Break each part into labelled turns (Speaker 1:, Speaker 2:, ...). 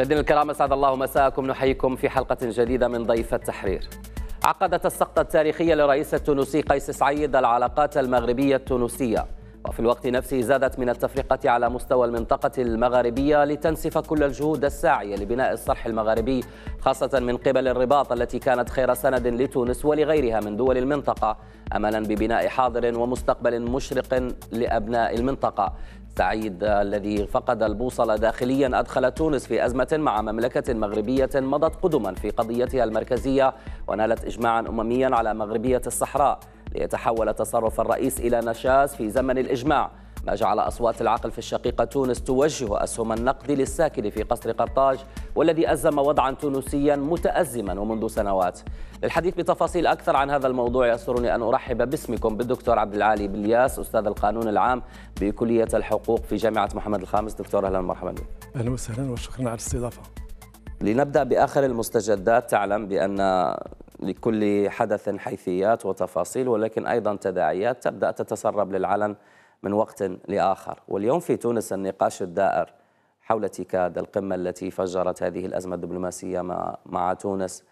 Speaker 1: مشاهدينا الكرام اسعد الله مساءكم نحييكم في حلقه جديده من ضيف التحرير. عقدت السقطه التاريخيه لرئيس التونسي قيس سعيد العلاقات المغربيه التونسيه وفي الوقت نفسه زادت من التفرقه على مستوى المنطقه المغاربيه لتنسف كل الجهود الساعيه لبناء الصرح المغربي خاصه من قبل الرباط التي كانت خير سند لتونس ولغيرها من دول المنطقه املا ببناء حاضر ومستقبل مشرق لابناء المنطقه السعيد الذي فقد البوصلة داخليا أدخل تونس في أزمة مع مملكة مغربية مضت قدما في قضيتها المركزية ونالت إجماعا أمميا على مغربية الصحراء ليتحول تصرف الرئيس إلى نشاز في زمن الإجماع ما جعل أصوات العقل في الشقيقة تونس توجه أسهم النقد للساكن في قصر قرطاج والذي أزم وضعا تونسيا متأزما ومنذ سنوات للحديث بتفاصيل أكثر عن هذا الموضوع يسرني أن أرحب باسمكم بالدكتور عبد العالي بلياس أستاذ القانون العام بكلية الحقوق في جامعة محمد الخامس دكتور أهلا ومرحبا بك
Speaker 2: أهلا وسهلا وشكرا على الاستضافة
Speaker 1: لنبدأ بآخر المستجدات تعلم بأن لكل حدث حيثيات وتفاصيل ولكن أيضا تداعيات تبدأ تتسرب للعلن من وقت لآخر واليوم في تونس النقاش الدائر حول تيكاد القمة التي فجرت هذه الأزمة الدبلوماسية مع تونس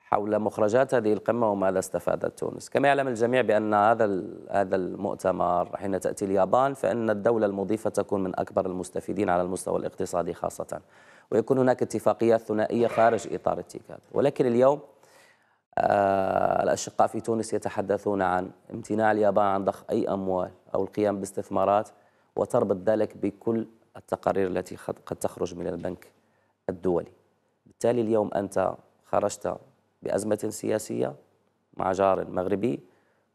Speaker 1: حول مخرجات هذه القمة وماذا استفادت تونس كما يعلم الجميع بأن هذا هذا المؤتمر حين تأتي اليابان فإن الدولة المضيفة تكون من أكبر المستفيدين على المستوى الاقتصادي خاصة ويكون هناك اتفاقيات ثنائية خارج إطار التيكاد ولكن اليوم آه، الأشقاء في تونس يتحدثون عن امتناع اليابان عن ضخ أي أموال أو القيام باستثمارات وتربط ذلك بكل التقارير التي قد تخرج من البنك الدولي بالتالي اليوم أنت خرجت بأزمة سياسية مع جار مغربي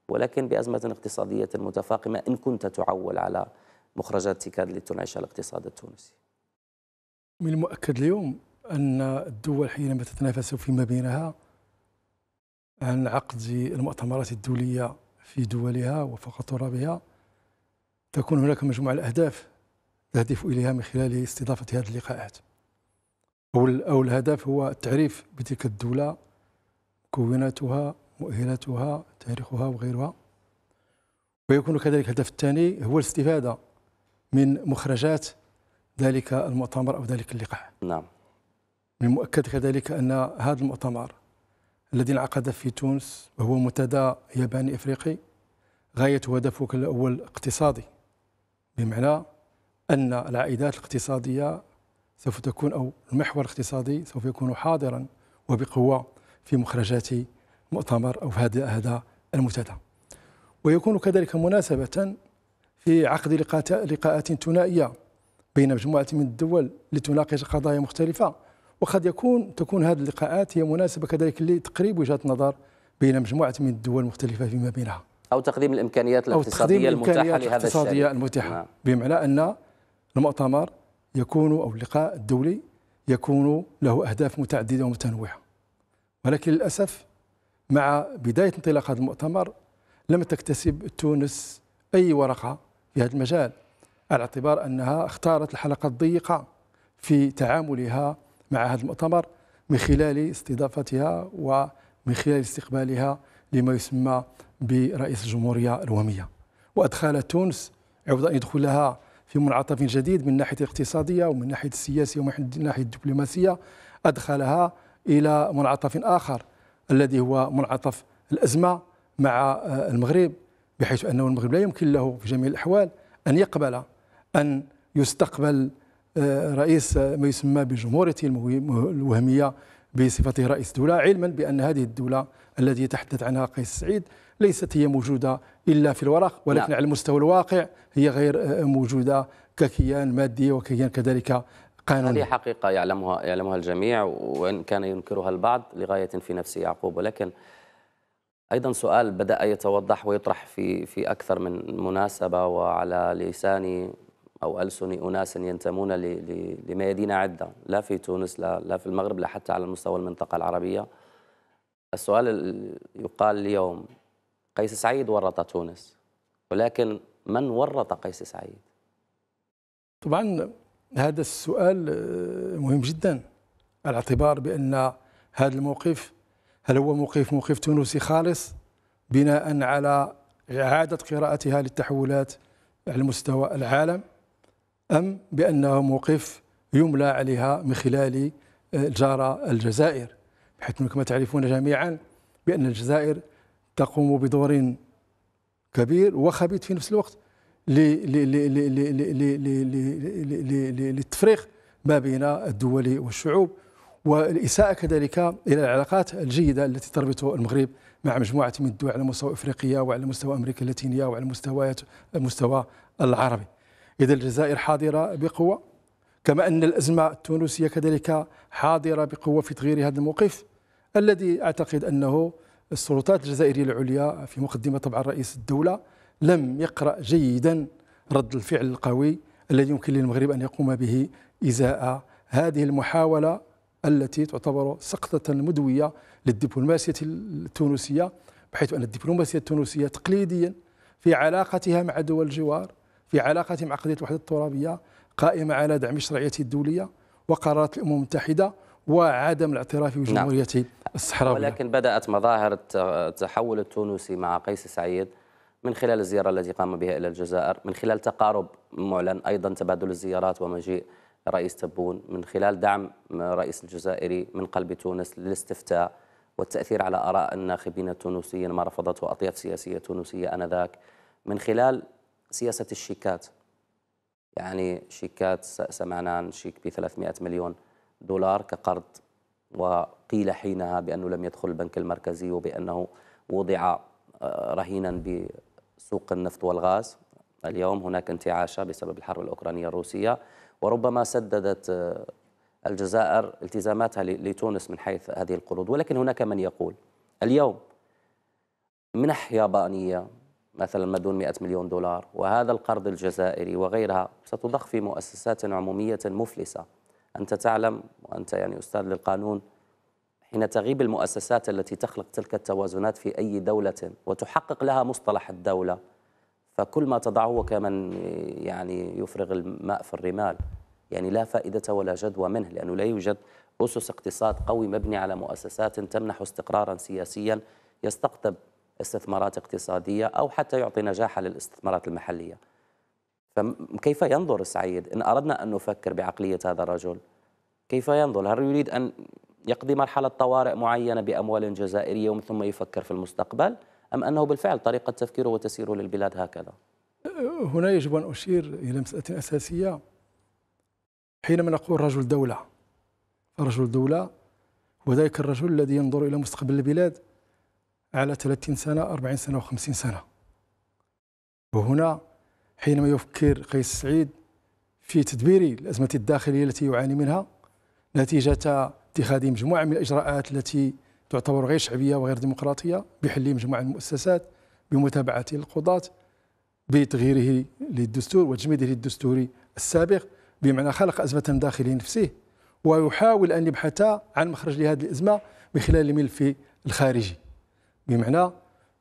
Speaker 1: ولكن بأزمة اقتصادية متفاقمة إن كنت تعول على مخرجات تكاد لتنعش الاقتصاد التونسي
Speaker 2: من المؤكد اليوم أن الدول حينما تتنافس فيما بينها عن عقد المؤتمرات الدولية في دولها وفق ترابها تكون هناك مجموعة الأهداف تهدف إليها من خلال استضافة هذه اللقاءات أو الهدف هو التعريف بتلك الدولة مكوناتها مؤهلاتها تاريخها وغيرها ويكون كذلك الهدف الثاني هو الاستفادة من مخرجات ذلك المؤتمر أو ذلك اللقاء نعم من المؤكد كذلك أن هذا المؤتمر الذي انعقد في تونس وهو منتدى ياباني افريقي غايه هدفه الاول اقتصادي بمعنى ان العائدات الاقتصاديه سوف تكون او المحور الاقتصادي سوف يكون حاضرا وبقوه في مخرجات مؤتمر او هذا هذا المنتدى ويكون كذلك مناسبه في عقد لقاءات ثنائيه بين مجموعه من الدول لتناقش قضايا مختلفه وقد يكون تكون هذه اللقاءات هي مناسبة كذلك لتقريب وجهة نظر بين مجموعة من الدول المختلفة فيما بينها
Speaker 1: أو تقديم الإمكانيات الاقتصادية المتاحة لهذا الشريك الاقتصادية
Speaker 2: المتاحة نعم. بمعنى أن المؤتمر يكون أو اللقاء الدولي يكون له أهداف متعددة ومتنوعة ولكن للأسف مع بداية انطلاق هذا المؤتمر لم تكتسب تونس أي ورقة في هذا المجال على اعتبار أنها اختارت الحلقة الضيقة في تعاملها مع هذا المؤتمر من خلال استضافتها ومن خلال استقبالها لما يسمى برئيس الجمهورية الروميه وأدخلت تونس عوض أن يدخلها في منعطف جديد من ناحية الاقتصادية ومن ناحية السياسية ومن ناحية الدبلوماسية أدخلها إلى منعطف آخر الذي هو منعطف الأزمة مع آه، المغرب بحيث أنه المغرب لا يمكن له في جميع الأحوال أن يقبل أن يستقبل آه، رئيس آه، ما يسمى بجمهورية الوهمية بصفته رئيس دولة علما بأن هذه الدولة التي تحدث عنها قيس سعيد ليست هي موجودة إلا في الورق ولكن لا. نعم. على المستوى الواقع هي غير آه، موجودة ككيان مادي وكيان كذلك قانوني هذه
Speaker 1: حقيقة يعلمها يعلمها الجميع وإن كان ينكرها البعض لغاية في نفس يعقوب ولكن ايضا سؤال بدا يتوضح ويطرح في في اكثر من مناسبه وعلى لسان أو السني أناس ينتمون لميادين عدة لا في تونس لا, لا في المغرب لا حتى على مستوى المنطقة العربية السؤال يقال اليوم قيس سعيد ورط تونس ولكن من ورط قيس سعيد؟
Speaker 2: طبعا هذا السؤال آه، مهم جدا على اعتبار بأن هذا الموقف هل هو موقف موقف تونسي خالص بناء على إعادة قراءتها للتحولات على مستوى العالم أم بأنه موقف يملى عليها من خلال جارة الجزائر بحيث كما تعرفون جميعا بأن الجزائر تقوم بدور كبير وخبيث في نفس الوقت للتفريق ما بين الدول والشعوب والإساءة كذلك إلى العلاقات الجيدة التي تربط المغرب مع مجموعة من الدول على مستوى أفريقيا وعلى مستوى أمريكا اللاتينية وعلى مستويات المستوى العربي إذا الجزائر حاضرة بقوة كما أن الأزمة التونسية كذلك حاضرة بقوة في تغيير هذا الموقف الذي أعتقد أنه السلطات الجزائرية العليا في مقدمة طبعا رئيس الدولة لم يقرأ جيدا رد الفعل القوي الذي يمكن للمغرب أن يقوم به إزاء هذه المحاولة التي تعتبر سقطة مدوية للدبلوماسية التونسية بحيث أن الدبلوماسية التونسية تقليديا في علاقتها مع دول الجوار في علاقته مع قضية الوحدة الترابية قائمة على دعم الشرعية الدولية وقرارات الأمم المتحدة وعدم الاعتراف نعم. بجمهورية نعم. الصحراوية ولكن
Speaker 1: بدأت مظاهر التحول التونسي مع قيس سعيد من خلال الزيارة التي قام بها إلى الجزائر من خلال تقارب معلن أيضا تبادل الزيارات ومجيء رئيس تبون من خلال دعم رئيس الجزائري من قلب تونس للاستفتاء والتأثير على آراء الناخبين التونسيين ما رفضته أطياف سياسية تونسية آنذاك من خلال سياسة الشيكات يعني شيكات سمعنا عن شيك ب 300 مليون دولار كقرض وقيل حينها بأنه لم يدخل البنك المركزي وبأنه وضع آه، رهينا بسوق النفط والغاز اليوم هناك انتعاشة بسبب الحرب الأوكرانية الروسية وربما سددت آه، الجزائر التزاماتها لتونس من حيث هذه القروض ولكن هناك من يقول اليوم منح يابانية مثلا ما دون 100 مليون دولار وهذا القرض الجزائري وغيرها ستضخ في مؤسسات عمومية مفلسة أنت تعلم وأنت يعني أستاذ للقانون حين تغيب المؤسسات التي تخلق تلك التوازنات في أي دولة وتحقق لها مصطلح الدولة فكل ما تضعه كمن يعني يفرغ الماء في الرمال يعني لا فائدة ولا جدوى منه لأنه لا يوجد أسس اقتصاد قوي مبني على مؤسسات تمنح استقرارا سياسيا يستقطب استثمارات اقتصادية أو حتى يعطي نجاحها للاستثمارات المحلية فكيف ينظر السعيد إن أردنا أن نفكر بعقلية هذا الرجل كيف ينظر هل يريد أن يقضي مرحلة طوارئ معينة بأموال جزائرية ومن ثم يفكر في المستقبل أم أنه بالفعل طريقة تفكيره وتسيره للبلاد هكذا
Speaker 2: هنا يجب أن أشير إلى مسألة أساسية حينما نقول رجل دولة فرجل دولة هو ذلك الرجل الذي ينظر إلى مستقبل البلاد على 30 سنة 40 سنة و50 سنة وهنا حينما يفكر قيس سعيد في تدبير الأزمة الداخلية التي يعاني منها نتيجة اتخاذ مجموعة من الإجراءات التي تعتبر غير شعبية وغير ديمقراطية بحل مجموعة من المؤسسات بمتابعة القضاة بتغييره للدستور وتجميده للدستوري السابق بمعنى خلق أزمة داخلية نفسه ويحاول أن يبحث عن مخرج لهذه الأزمة من خلال الملف الخارجي بمعنى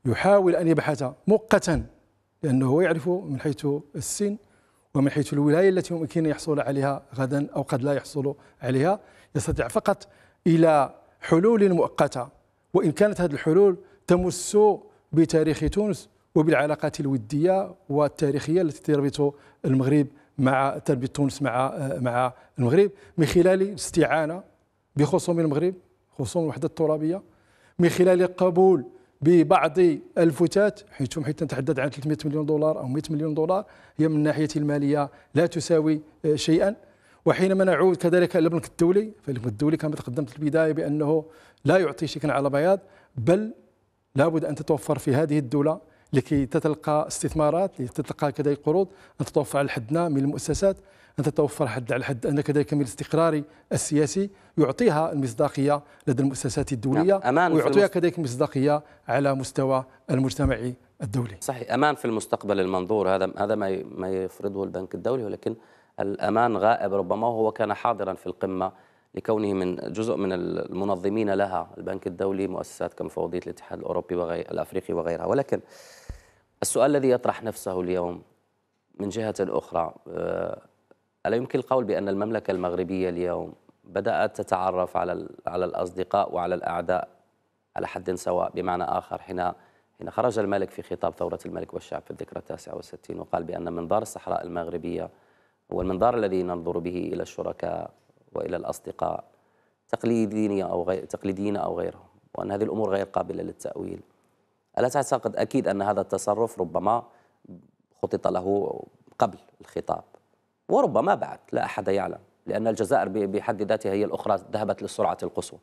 Speaker 2: يحاول أن يبحث مؤقتا لأنه هو يعرف من حيث السن ومن حيث الولاية التي يمكن يحصل عليها غدا أو قد لا يحصل عليها يستطيع فقط إلى حلول مؤقتة وإن كانت هذه الحلول تمس بتاريخ تونس وبالعلاقات الودية والتاريخية التي تربط المغرب مع تربط تونس مع مع المغرب من خلال الاستعانة بخصوم المغرب خصوم الوحدة الترابية من خلال قبول ببعض الفتات حيث حيت نتحدث عن 300 مليون دولار او 100 مليون دولار هي من الناحيه الماليه لا تساوي آه، شيئا وحينما نعود كذلك الى البنك الدولي فالبنك الدولي كما تقدمت في البدايه بانه لا يعطي شيئا على بياض بل لابد ان تتوفر في هذه الدوله لكي تتلقى استثمارات لتتلقى كذلك قروض ان تتوفر على من المؤسسات ان تتوفر حد على حد ان كذلك من الاستقرار السياسي يعطيها المصداقيه لدى المؤسسات الدوليه نعم. أمان ويعطيها كذلك المصداقيه على مستوى المجتمع الدولي
Speaker 1: صحيح امان في المستقبل المنظور هذا هذا ما ما يفرضه البنك الدولي ولكن الامان غائب ربما وهو كان حاضرا في القمه لكونه من جزء من المنظمين لها البنك الدولي مؤسسات كمفوضية الاتحاد الأوروبي وغير الأفريقي وغيرها ولكن السؤال الذي يطرح نفسه اليوم من جهة أخرى آه، ألا يمكن القول بأن المملكة المغربية اليوم بدأت تتعرف على على الأصدقاء وعلى الأعداء على حد سواء بمعنى آخر حين حين خرج الملك في خطاب ثورة الملك والشعب في الذكرى التاسعة والستين وقال بأن منظار الصحراء المغربية هو المنظار الذي ننظر به إلى الشركاء وإلى الأصدقاء تقليديين أو غير تقليديين أو غيرهم وأن هذه الأمور غير قابلة للتأويل ألا تعتقد أكيد أن هذا التصرف ربما خطط له قبل الخطاب وربما بعد لا أحد يعلم لأن الجزائر بحد ذاتها هي الأخرى ذهبت للسرعة القصوى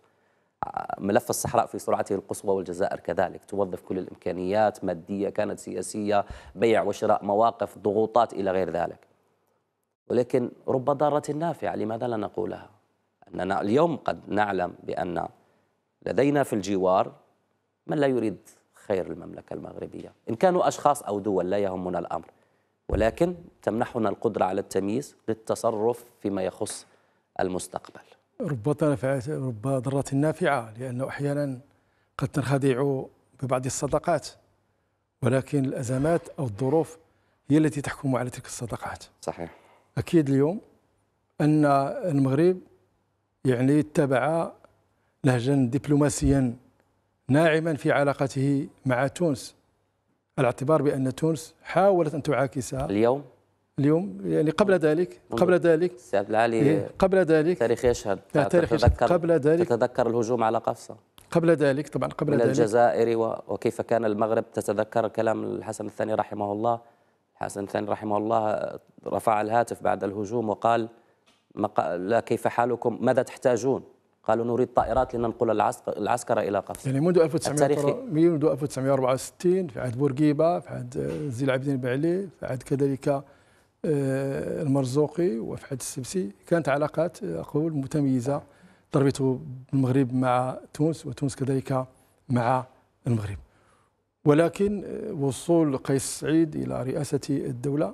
Speaker 1: آه، ملف الصحراء في سرعته القصوى والجزائر كذلك توظف كل الإمكانيات مادية كانت سياسية بيع وشراء مواقف ضغوطات إلى غير ذلك ولكن رب ضارة نافعة لماذا لا نقولها أننا اليوم قد نعلم بأن لدينا في الجوار من لا يريد خير المملكة المغربية إن كانوا أشخاص أو دول لا يهمنا الأمر ولكن تمنحنا القدرة على التمييز للتصرف فيما يخص المستقبل
Speaker 2: رب ضرة نافعة لأنه أحيانا قد تنخدع ببعض الصدقات ولكن الأزمات أو الظروف هي التي تحكم على تلك الصدقات صحيح أكيد اليوم أن المغرب يعني اتبع نهجا دبلوماسيا ناعما في علاقته مع تونس الاعتبار بأن تونس حاولت أن تعاكسها اليوم اليوم يعني قبل ذلك قبل
Speaker 1: ذلك استاذ العالي إيه، قبل ذلك تاريخ يشهد تاريخ يشهد قبل ذلك تتذكر الهجوم على قفصة
Speaker 2: قبل ذلك طبعا قبل من ذلك الجزائري
Speaker 1: وكيف كان المغرب تتذكر كلام الحسن الثاني رحمه الله الحسن الثاني رحمه الله رفع الهاتف بعد الهجوم وقال لا كيف حالكم ماذا تحتاجون قالوا نريد طائرات لننقل العسكر الى قفص يعني منذ 1900
Speaker 2: منذ 1964 في عهد بورقيبه في عهد آه، زين العابدين بعلي في عهد كذلك آه، المرزوقي وفي عهد السبسي كانت علاقات آه، اقول متميزه تربط المغرب مع تونس وتونس كذلك مع المغرب ولكن وصول قيس سعيد الى رئاسه الدوله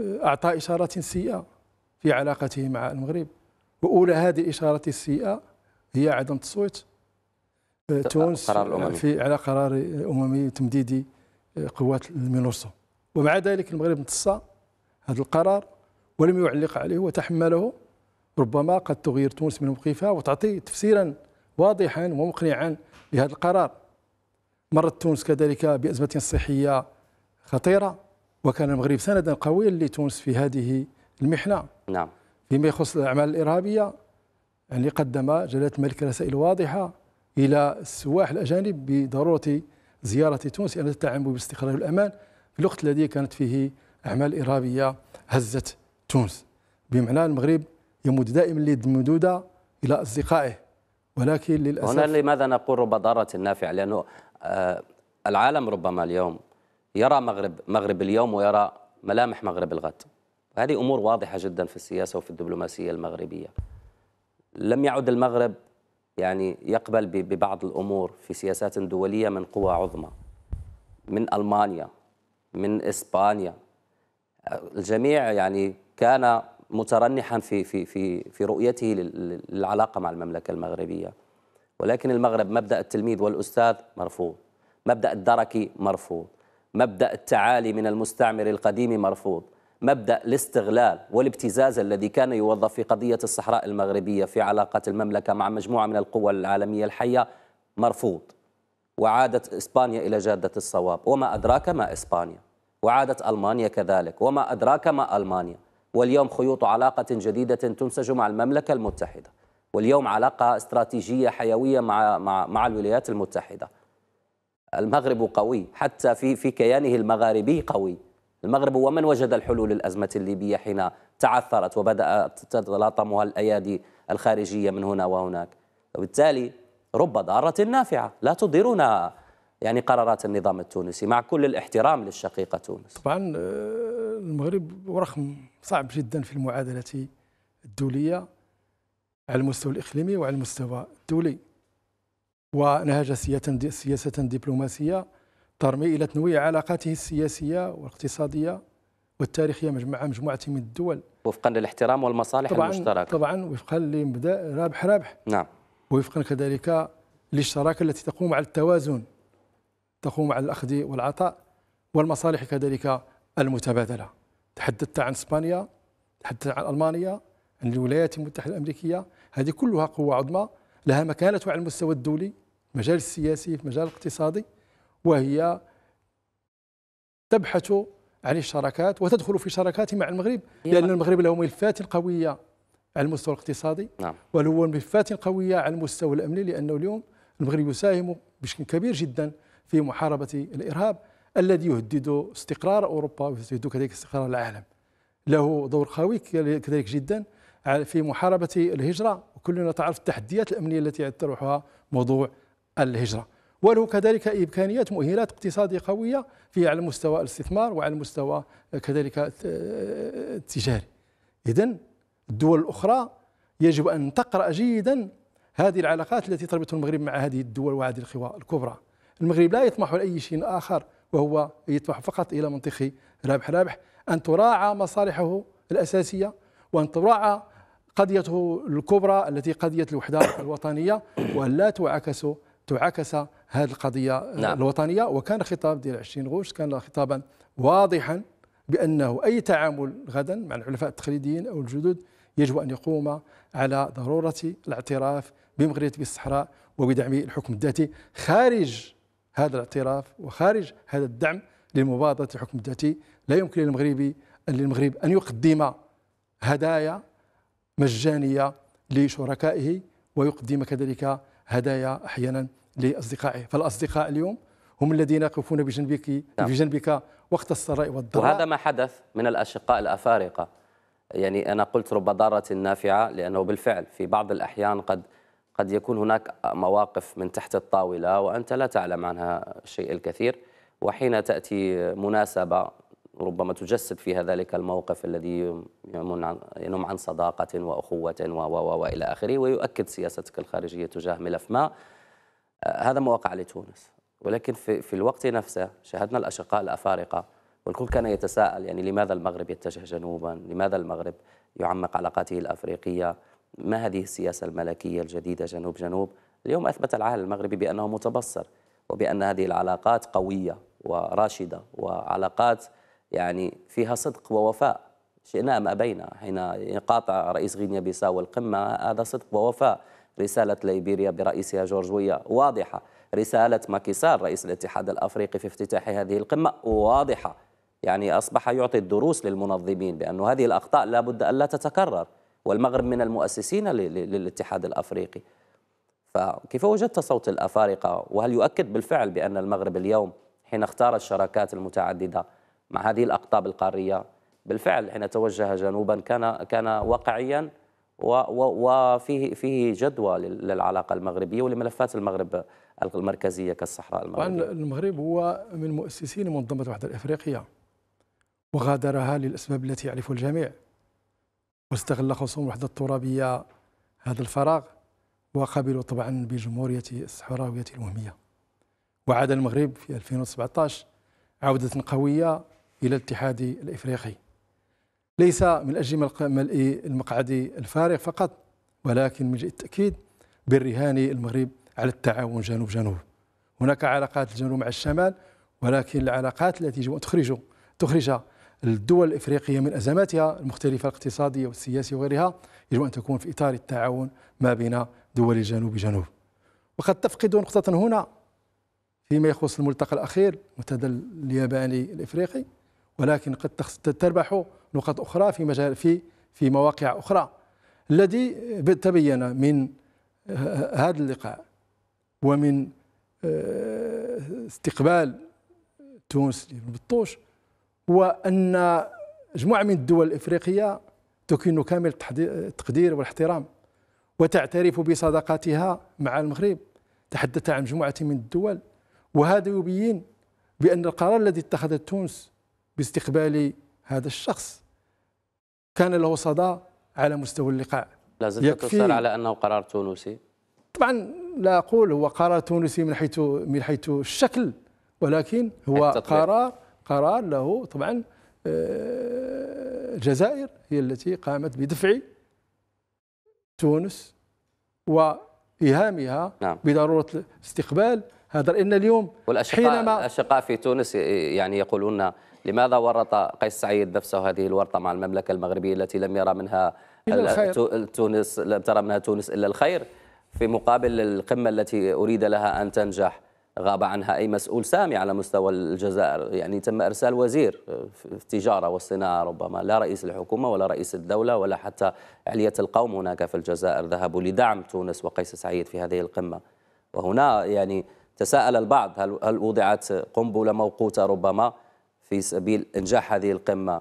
Speaker 2: اعطى اشارات سيئه في علاقته مع المغرب واولى هذه الاشارات السيئه هي عدم تصويت آه، تونس قرار آه، في على قرار آه، اممي تمديدي قوات المينورسو ومع ذلك المغرب امتص هذا القرار ولم يعلق عليه وتحمله ربما قد تغير تونس من موقفها وتعطي تفسيرا واضحا ومقنعا لهذا القرار مرت تونس كذلك بأزمة صحية خطيرة وكان المغرب سندا قويا لتونس في هذه المحنة نعم فيما يخص الأعمال الإرهابية يعني قدم جلالة الملك رسائل واضحة إلى السواح الأجانب بضرورة زيارة تونس لأن تدعم باستقرار الأمان في الوقت الذي كانت فيه أعمال إرهابية هزت تونس بمعنى المغرب يمد دائما اليد الممدودة إلى أصدقائه ولكن للأسف هنا
Speaker 1: لماذا نقول رب ضارة نافع لأنه آه، العالم ربما اليوم يرى مغرب مغرب اليوم ويرى ملامح مغرب الغد هذه امور واضحه جدا في السياسه وفي الدبلوماسيه المغربيه لم يعد المغرب يعني يقبل ببعض الامور في سياسات دوليه من قوى عظمى من المانيا من اسبانيا الجميع يعني كان مترنحا في في في في رؤيته للعلاقه مع المملكه المغربيه ولكن المغرب مبدا التلميذ والاستاذ مرفوض مبدا الدركي مرفوض مبدا التعالي من المستعمر القديم مرفوض مبدا الاستغلال والابتزاز الذي كان يوظف في قضيه الصحراء المغربيه في علاقه المملكه مع مجموعه من القوى العالميه الحيه مرفوض وعادت اسبانيا الى جاده الصواب وما ادراك ما اسبانيا وعادت المانيا كذلك وما ادراك ما المانيا واليوم خيوط علاقه جديده تنسج مع المملكه المتحده واليوم علاقه استراتيجيه حيويه مع مع مع الولايات المتحده المغرب قوي حتى في في كيانه المغاربي قوي المغرب هو من وجد الحلول للأزمة الليبية حين تعثرت وبدأت تتلاطمها الأيادي الخارجية من هنا وهناك وبالتالي رب ضارة نافعة لا تضرنا يعني قرارات النظام التونسي مع كل الاحترام للشقيقة تونس طبعا آه،
Speaker 2: المغرب رقم صعب جدا في المعادلة الدولية على المستوى الإقليمي وعلى المستوى الدولي ونهج سياسة دبلوماسية ترمي إلى تنويع علاقاته السياسية والاقتصادية والتاريخية مع مجموعة من الدول
Speaker 1: وفقا للاحترام والمصالح طبعاً المشتركة
Speaker 2: طبعا وفقا لمبدأ رابح رابح نعم ووفقا كذلك للشراكة التي تقوم على التوازن تقوم على الأخذ والعطاء والمصالح كذلك المتبادلة تحدثت عن إسبانيا تحدثت عن ألمانيا عن الولايات المتحدة الأمريكية هذه كلها قوة عظمى لها مكانتها على المستوى الدولي المجال السياسي في المجال الاقتصادي وهي تبحث عن الشراكات وتدخل في شراكات مع المغرب لأن المغرب له ملفات قوية على المستوى الاقتصادي نعم. وله ملفات قوية على المستوى الأمني لأنه اليوم المغرب يساهم بشكل كبير جدا في محاربة الإرهاب الذي يهدد استقرار أوروبا ويهدد كذلك استقرار العالم له دور قوي كذلك جدا في محاربة الهجرة وكلنا تعرف التحديات الأمنية التي تروحها موضوع الهجرة وله كذلك إمكانيات مؤهلات اقتصادية قوية في على مستوى الاستثمار وعلى المستوى آه، كذلك آه، التجاري إذا الدول الأخرى يجب أن تقرأ جيدا هذه العلاقات التي تربط المغرب مع هذه الدول وهذه القوى الكبرى المغرب لا يطمح لأي شيء آخر وهو يطمح فقط إلى منطقه رابح رابح أن تراعى مصالحه الأساسية وأن تراعى قضيته الكبرى التي قضية الوحدة الوطنية وأن لا تعكس تعكس هذه القضيه نعم. الوطنيه وكان خطاب ديال 20 غوش كان خطابا واضحا بانه اي تعامل غدا مع العلفاء التقليديين او الجدد يجب ان يقوم على ضروره الاعتراف بمغرية الصحراء وبدعم الحكم الذاتي خارج هذا الاعتراف وخارج هذا الدعم لمبادرة الحكم الذاتي لا يمكن للمغربي للمغرب أن يقدم هدايا مجانية لشركائه ويقدم كذلك هدايا أحيانا لأصدقائه فالأصدقاء اليوم هم الذين يقفون بجنبك نعم. بجنبك وقت السراء والضراء وهذا
Speaker 1: ما حدث من الأشقاء الأفارقة يعني أنا قلت رب ضارة نافعة لأنه بالفعل في بعض الأحيان قد قد يكون هناك مواقف من تحت الطاولة وأنت لا تعلم عنها شيء الكثير وحين تأتي مناسبة ربما تجسد فيها ذلك الموقف الذي ينم عن صداقة وأخوة و وإلى آخره ويؤكد سياستك الخارجية تجاه ملف ما هذا ما وقع لتونس ولكن في, في الوقت نفسه شاهدنا الأشقاء الأفارقة والكل كان يتساءل يعني لماذا المغرب يتجه جنوبا لماذا المغرب يعمق علاقاته الأفريقية ما هذه السياسة الملكية الجديدة جنوب جنوب اليوم أثبت العالم المغربي بأنه متبصر وبأن هذه العلاقات قوية وراشدة وعلاقات يعني فيها صدق ووفاء شئنا أم أبينا حين قاطع رئيس غينيا بيساو القمة هذا صدق ووفاء رسالة ليبيريا برئيسها جورج ويا واضحة رسالة ماكيسار رئيس الاتحاد الأفريقي في افتتاح هذه القمة واضحة يعني أصبح يعطي الدروس للمنظمين بأن هذه الأخطاء لا بد أن لا تتكرر والمغرب من المؤسسين للاتحاد الأفريقي فكيف وجدت صوت الأفارقة وهل يؤكد بالفعل بأن المغرب اليوم حين اختار الشراكات المتعددة مع هذه الأقطاب القارية بالفعل حين توجه جنوبا كان كان واقعيا وفيه فيه جدوى للعلاقه المغربيه ولملفات المغرب المركزيه كالصحراء المغربيه.
Speaker 2: طبعا المغرب هو من مؤسسين منظمه الوحده الافريقيه وغادرها للاسباب التي يعرفها الجميع واستغل خصوم الوحده الترابيه هذا الفراغ وقبلوا طبعا بجمهوريه الصحراويه الوهميه. وعاد المغرب في 2017 عوده قويه الى الاتحاد الافريقي. ليس من أجل ملء المقعد الفارغ فقط ولكن من أجل التأكيد بالرهان المغرب على التعاون جنوب جنوب هناك علاقات الجنوب مع الشمال ولكن العلاقات التي يجب أن تخرج تخرج الدول الإفريقية من أزماتها المختلفة الاقتصادية والسياسية وغيرها يجب أن تكون في إطار التعاون ما بين دول الجنوب جنوب وقد تفقد نقطة هنا فيما يخص الملتقى الأخير المنتدى الياباني الإفريقي ولكن قد تربح نقاط أخرى في مجال في في مواقع أخرى الذي تبين من آه، هذا اللقاء ومن آه، استقبال تونس للبطوش هو أن مجموعة من الدول الإفريقية تكن كامل التقدير والاحترام وتعترف بصداقتها مع المغرب تحدث عن مجموعة من الدول وهذا يبين بأن القرار الذي اتخذت تونس باستقبال هذا الشخص كان له صدى على مستوى اللقاء
Speaker 1: لا زلت تصر على انه قرار تونسي
Speaker 2: طبعا لا اقول هو قرار تونسي من حيث من حيث الشكل ولكن هو قرار قرار له طبعا آه، الجزائر هي التي قامت بدفع تونس وايهامها نعم. بضروره استقبال هذا لأن اليوم
Speaker 1: والأشقاء حينما الأشقاء في تونس إيه، يعني يقولون لماذا ورط قيس سعيد نفسه هذه الورطة مع المملكة المغربية التي لم يرى منها تونس لم ترى منها تونس إلا الخير في مقابل القمة التي أريد لها أن تنجح غاب عنها أي مسؤول سامي على مستوى الجزائر يعني تم إرسال وزير آه، في التجارة والصناعة ربما لا رئيس الحكومة ولا رئيس الدولة ولا حتى علية القوم هناك في الجزائر ذهبوا لدعم تونس وقيس سعيد في هذه القمة وهنا يعني تساءل البعض هل, هل وضعت قنبلة موقوتة ربما في سبيل إنجاح هذه القمة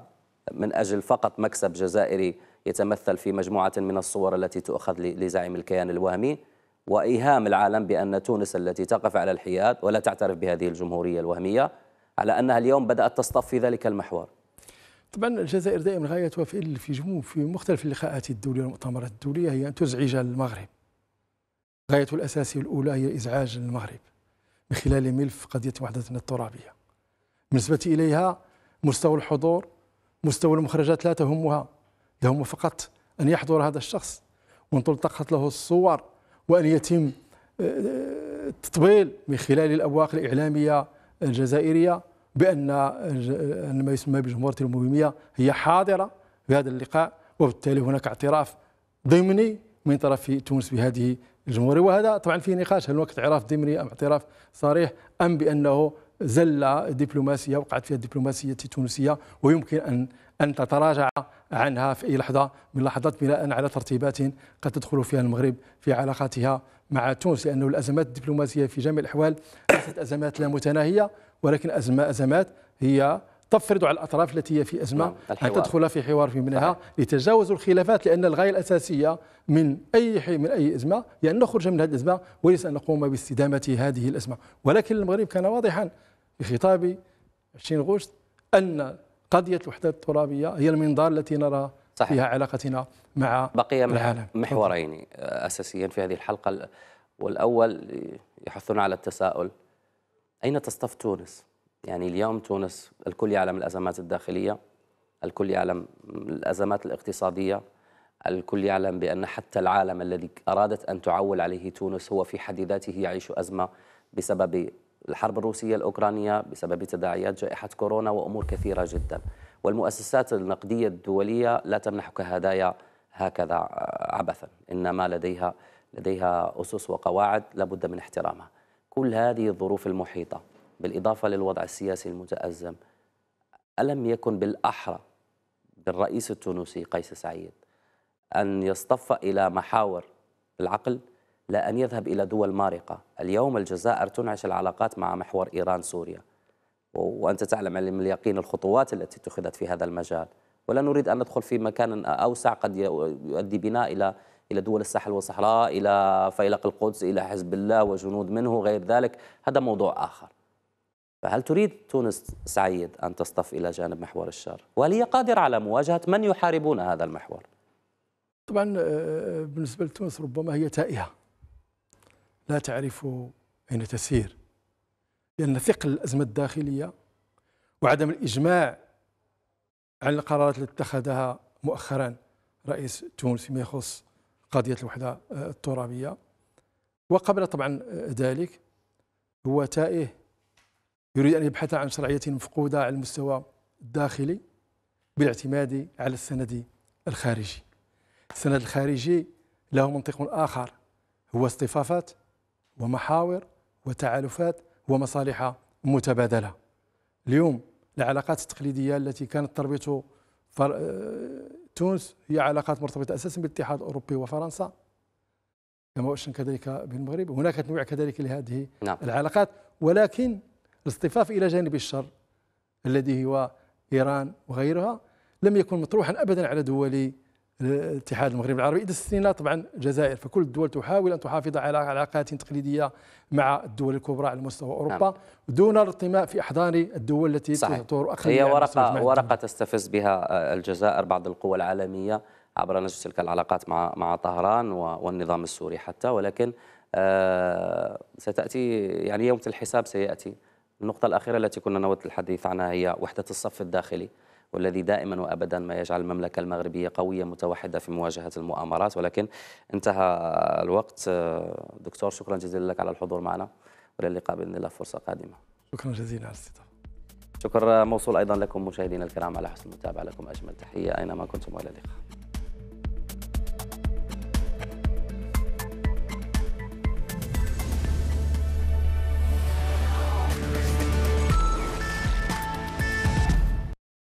Speaker 1: من أجل فقط مكسب جزائري يتمثل في مجموعة من الصور التي تؤخذ لزعيم الكيان الوهمي وإيهام العالم بأن تونس التي تقف على الحياد ولا تعترف بهذه الجمهورية الوهمية على أنها اليوم بدأت تصطف في ذلك المحور طبعا
Speaker 2: الجزائر دائما غايتها في في في مختلف اللقاءات الدوليه والمؤتمرات الدوليه هي ان تزعج المغرب غايته الاساسيه الاولى هي ازعاج المغرب من خلال ملف قضية وحدتنا الترابية بالنسبة إليها مستوى الحضور مستوى المخرجات لا تهمها يهم فقط أن يحضر هذا الشخص وأن تلتقط له الصور وأن يتم آه، آه، تطبيل من خلال الأبواق الإعلامية الجزائرية بأن آه، ما يسمى بجمهوريه المهمية هي حاضرة في هذا اللقاء وبالتالي هناك اعتراف ضمني من طرف تونس بهذه الجمهوري وهذا طبعا فيه نقاش هل هو اعتراف ضمني ام اعتراف صريح ام بانه زل دبلوماسيه وقعت فيها الدبلوماسيه التونسيه ويمكن ان ان تتراجع عنها في اي لحظه من لحظات بناء على ترتيبات قد تدخل فيها المغرب في علاقاتها مع تونس لانه الازمات الدبلوماسيه في جميع الاحوال ليست ازمات لا متناهيه ولكن ازمات هي تفرض على الأطراف التي هي في أزمة نعم، أن تدخل في حوار في منها لتجاوز الخلافات لأن الغاية الأساسية من أي حي من أي أزمة هي أن نخرج من هذه الأزمة وليس أن نقوم باستدامة هذه الأزمة ولكن المغرب كان واضحا في خطاب 20 غشت أن قضية الوحدة الترابية هي المنظار التي نرى
Speaker 1: صحيح. فيها علاقتنا مع بقي العالم محورين آه، أساسيين في هذه الحلقة والأول يحثنا على التساؤل أين تصطف تونس؟ يعني اليوم تونس الكل يعلم الأزمات الداخلية الكل يعلم الأزمات الاقتصادية الكل يعلم بأن حتى العالم الذي أرادت أن تعول عليه تونس هو في حد ذاته يعيش أزمة بسبب الحرب الروسية الأوكرانية بسبب تداعيات جائحة كورونا وأمور كثيرة جدا والمؤسسات النقدية الدولية لا تمنحك هدايا هكذا آه، عبثا إنما لديها لديها أسس وقواعد لابد من احترامها كل هذه الظروف المحيطة بالإضافة للوضع السياسي المتأزم ألم يكن بالأحرى بالرئيس التونسي قيس سعيد أن يصطف إلى محاور العقل لا أن يذهب إلى دول مارقة اليوم الجزائر تنعش العلاقات مع محور إيران سوريا وأنت تعلم علم اليقين الخطوات التي اتخذت في هذا المجال ولا نريد أن ندخل في مكان أوسع قد يؤدي بنا إلى إلى دول الساحل والصحراء إلى فيلق القدس إلى حزب الله وجنود منه غير ذلك هذا موضوع آخر فهل تريد تونس سعيد أن تصطف إلى جانب محور الشر؟ وهل هي قادرة على مواجهة من يحاربون هذا المحور؟
Speaker 2: طبعا آه، آه، بالنسبة لتونس ربما هي تائهة لا تعرف أين تسير لأن ثقل الأزمة الداخلية وعدم الإجماع عن القرارات التي اتخذها مؤخرا رئيس تونس فيما يخص قضية الوحدة آه، الترابية وقبل طبعا ذلك هو تائه يريد أن يبحث عن شرعية مفقودة على المستوى الداخلي بالاعتماد على السند الخارجي السند الخارجي له منطق آخر هو اصطفافات ومحاور وتعالفات ومصالح متبادلة اليوم العلاقات التقليدية التي كانت تربط آه، تونس هي علاقات مرتبطة أساسا بالاتحاد الأوروبي وفرنسا كما واشن كذلك بالمغرب هناك نوع كذلك لهذه نعم. العلاقات ولكن الاصطفاف إلى جانب الشر الذي هو إيران وغيرها لم يكن مطروحا أبدا على دول الاتحاد المغربي العربي إذا استثنينا طبعا الجزائر فكل الدول تحاول أن تحافظ على علاقات تقليدية مع الدول الكبرى على مستوى نعم. أوروبا نعم. دون الارتماء في أحضان الدول التي تهطر هي يعني ورقة, ورقة
Speaker 1: تستفز بها آه، الجزائر بعض القوى العالمية عبر نجس تلك العلاقات مع مع طهران والنظام السوري حتى ولكن آه، ستأتي يعني يوم الحساب سيأتي النقطة الأخيرة التي كنا نود الحديث عنها هي وحدة الصف الداخلي والذي دائما وابدا ما يجعل المملكه المغربيه قويه متوحده في مواجهه المؤامرات ولكن انتهى الوقت دكتور شكرا جزيلا لك على الحضور معنا والى اللقاء باذن الله فرصه قادمه
Speaker 2: شكرا جزيلا على الاستضافه
Speaker 1: شكرا موصول ايضا لكم مشاهدينا الكرام على حسن المتابعه لكم اجمل تحيه اينما كنتم والى اللقاء